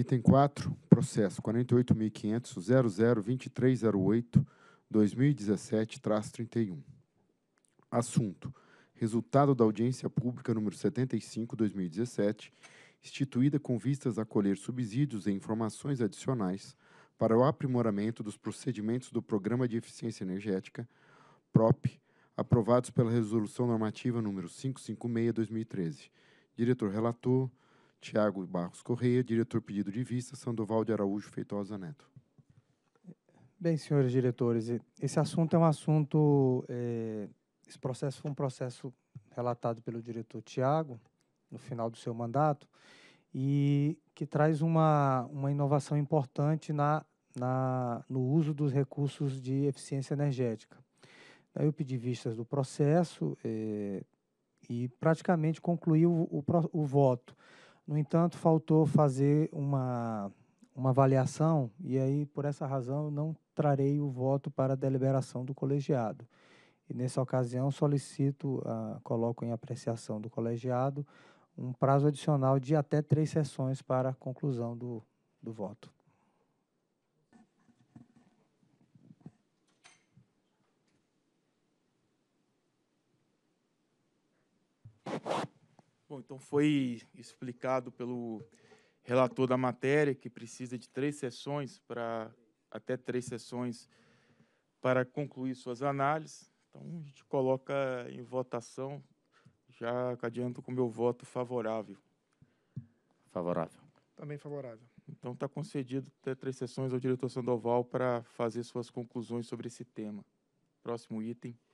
Item 4, processo 48.500.002308-2017-31. Assunto: Resultado da audiência pública número 75-2017, instituída com vistas a colher subsídios e informações adicionais para o aprimoramento dos procedimentos do Programa de Eficiência Energética, PROP, aprovados pela Resolução Normativa número 556-2013. Diretor relator, Tiago Barros Correia, diretor pedido de vista, Sandoval de Araújo Feitosa Neto. Bem, senhores diretores, esse assunto é um assunto, é, esse processo foi um processo relatado pelo diretor Tiago, no final do seu mandato, e que traz uma, uma inovação importante na, na, no uso dos recursos de eficiência energética. eu pedi vistas do processo é, e praticamente concluí o, o, o voto. No entanto, faltou fazer uma, uma avaliação, e aí, por essa razão, não trarei o voto para a deliberação do colegiado. E, nessa ocasião, solicito, uh, coloco em apreciação do colegiado, um prazo adicional de até três sessões para a conclusão do, do voto. Bom, então foi explicado pelo relator da matéria que precisa de três sessões para até três sessões para concluir suas análises. Então a gente coloca em votação. Já adianto com o meu voto favorável. Favorável. Também favorável. Então está concedido até três sessões ao diretor Sandoval para fazer suas conclusões sobre esse tema. Próximo item.